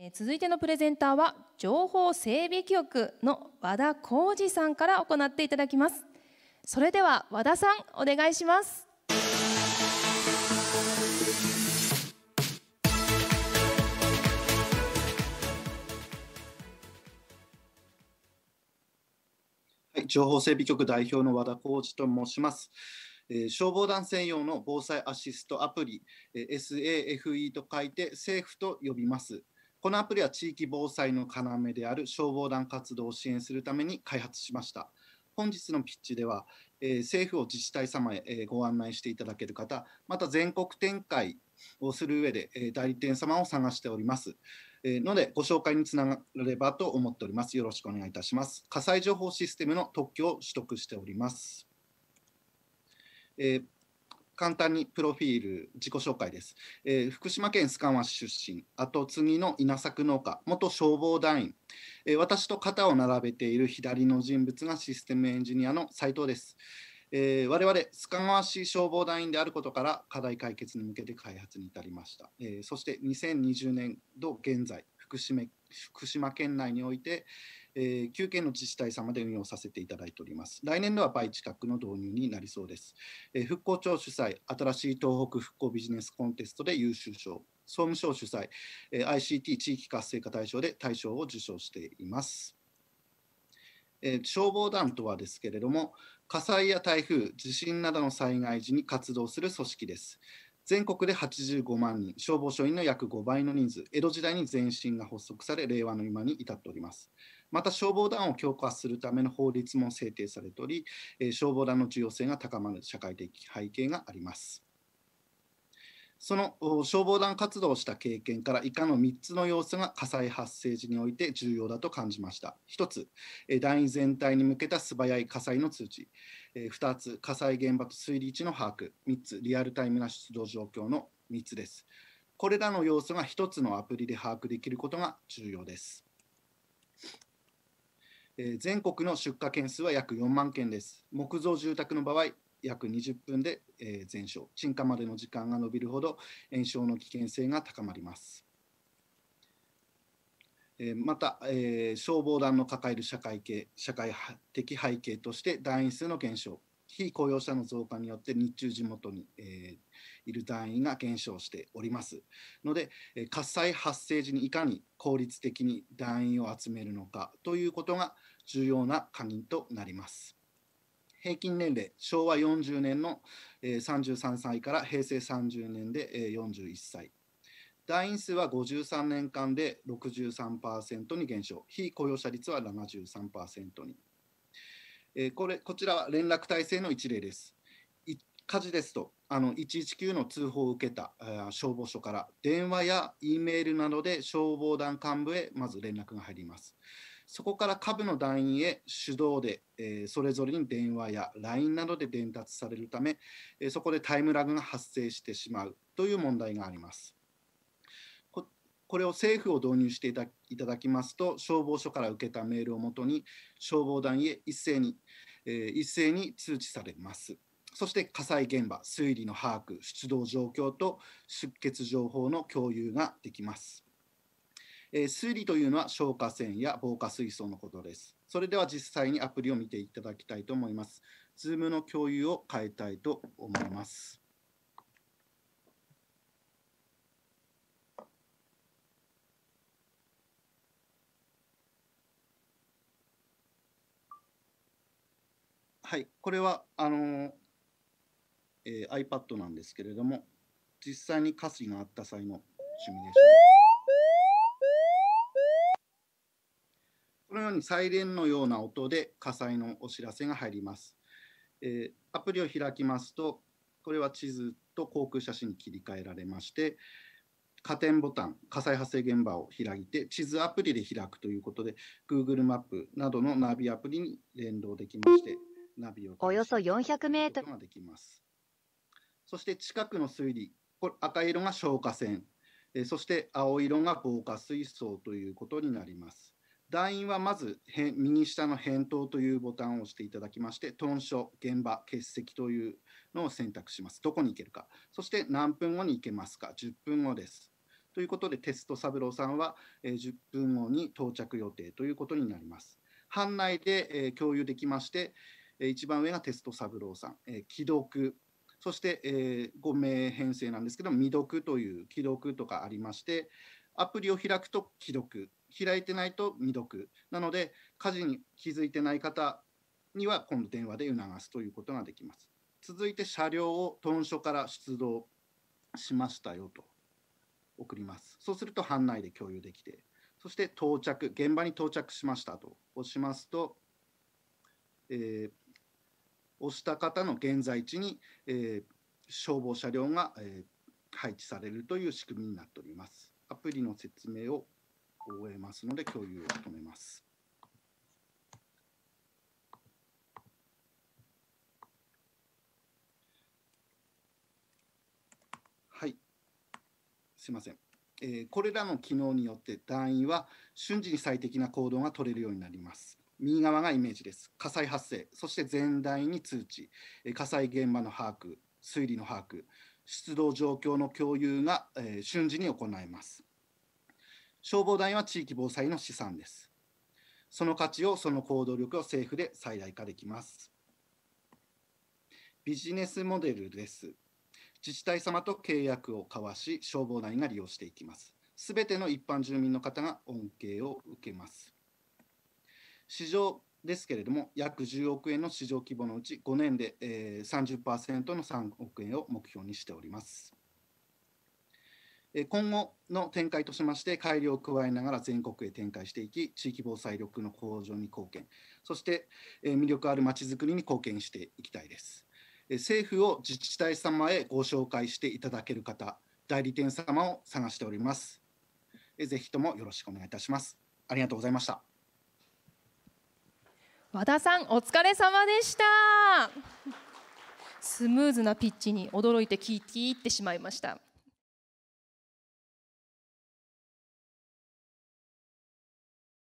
え続いてのプレゼンターは情報整備局の和田浩二さんから行っていただきますそれでは和田さんお願いしますはい、情報整備局代表の和田浩二と申しますえ消防団専用の防災アシストアプリ、え SAFE と書いて政府と呼びますこのアプリは地域防災の要である消防団活動を支援するために開発しました。本日のピッチでは、えー、政府を自治体様へ、えー、ご案内していただける方、また全国展開をする上で、えー、代理店様を探しております。えー、ので、ご紹介につながればと思っております。よろしくお願いいたします。火災情報システムの特許を取得しております。えー簡単にプロフィール、自己紹介です。えー、福島県須賀町出身、後継ぎの稲作農家、元消防団員、えー、私と肩を並べている左の人物がシステムエンジニアの斉藤です。えー、我々、須賀川市消防団員であることから課題解決に向けて開発に至りました。えー、そして2020年度現在福島、福島県内において、えー、9県の自治体様で運用させていただいております。来年度は倍近くの導入になりそうです。えー、復興庁主催、新しい東北復興ビジネスコンテストで優秀賞、総務省主催、えー、ICT 地域活性化大賞で大賞を受賞しています。え消防団とはですけれども、火災や台風、地震などの災害時に活動する組織です。全国で85万人、消防署員の約5倍の人数、江戸時代に前身が発足され、令和の今に至っております。また、消防団を強化するための法律も制定されており、消防団の重要性が高まる社会的背景があります。その消防団活動をした経験から以下の3つの要素が火災発生時において重要だと感じました。1つ、団員全体に向けた素早い火災の通知。2つ、火災現場と推理位置の把握。3つ、リアルタイムな出動状況の3つです。これらの要素が1つのアプリで把握できることが重要です。全国の出火件数は約4万件です。木造住宅の場合、約20分で、え全焼鎮火までの時間が延びるほど延焼の危険性が高まります。また、え消防団の抱える社会系社会的背景として団員数の減少非雇用者の増加によって日中地元に、えいる団員が減少しておりますので、え火災発生時にいかに効率的に団員を集めるのかということが重要な鍵となります。平均年齢昭和40年の、えー、33歳から平成30年で、えー、41歳団員数は53年間で63%に減少非雇用者率は73%に、えー、これこちらは連絡体制の一例です火事ですとあの119の通報を受けた消防署から電話や E メールなどで消防団幹部へまず連絡が入ります。そこから下部の団員へ手動で、えそれぞれに電話や LINE などで伝達されるため、えそこでタイムラグが発生してしまうという問題があります。これを政府を導入していただきますと消防署から受けたメールをもとに消防団へ一斉に、えー、一斉に通知されます。そして火災現場、推理の把握、出動状況と出血情報の共有ができます。えー、水理というのは消火栓や防火水槽のことです。それでは実際にアプリを見ていただきたいと思います。Zoom の共有を変えたいと思います。はい、これはあの、えー、iPad なんですけれども、実際に火水があった際のシミュレーション。ようにサイレンのような音で火災のお知らせが入ります。えー、アプリを開きますと、これは地図と航空写真に切り替えられまして、加点ボタン、火災発生現場を開いて、地図アプリで開くということで、Google マップなどのナビアプリに連動できまして、ナビをおよそ400メートルができます。そして近くの水理、これ赤色が消火栓、えー、そして青色が防火水槽ということになります。団員はまず右下の返答というボタンを押していただきまして、豚書、現場、欠席というのを選択します。どこに行けるか。そして何分後に行けますか。10分後です。ということで、テスト三郎さんは10分後に到着予定ということになります。班内で共有できまして、一番上がテスト三郎さん、既読、そして5名編成なんですけど、未読という既読とかありまして、アプリを開くと既読開いてないと未読なので火事に気づいてない方には今度電話で促すということができます続いて車両をトン署から出動しましたよと送りますそうすると班内で共有できてそして到着現場に到着しましたと押しますと、えー、押した方の現在地に、えー、消防車両が、えー、配置されるという仕組みになっております。プリの説明を終えますので共有を止めます。はい、すいません。えー、これらの機能によって団員は瞬時に最適な行動が取れるようになります。右側がイメージです。火災発生、そして全体に通知、火災現場の把握、推理の把握、出動状況の共有が、えー、瞬時に行えます。消防団は地域防災の資産です。その価値を、その行動力を政府で最大化できます。ビジネスモデルです。自治体様と契約を交わし、消防団員が利用していきます。すべての一般住民の方が恩恵を受けます。市場ですけれども、約10億円の市場規模のうち、5年でえ30%の3億円を目標にしております。今後の展開としまして改良を加えながら全国へ展開していき地域防災力の向上に貢献そして魅力あるまちづくりに貢献していきたいです政府を自治体様へご紹介していただける方代理店様を探しておりますぜひともよろしくお願いいたしますありがとうございました和田さんお疲れ様でしたスムーズなピッチに驚いて聞いていってしまいました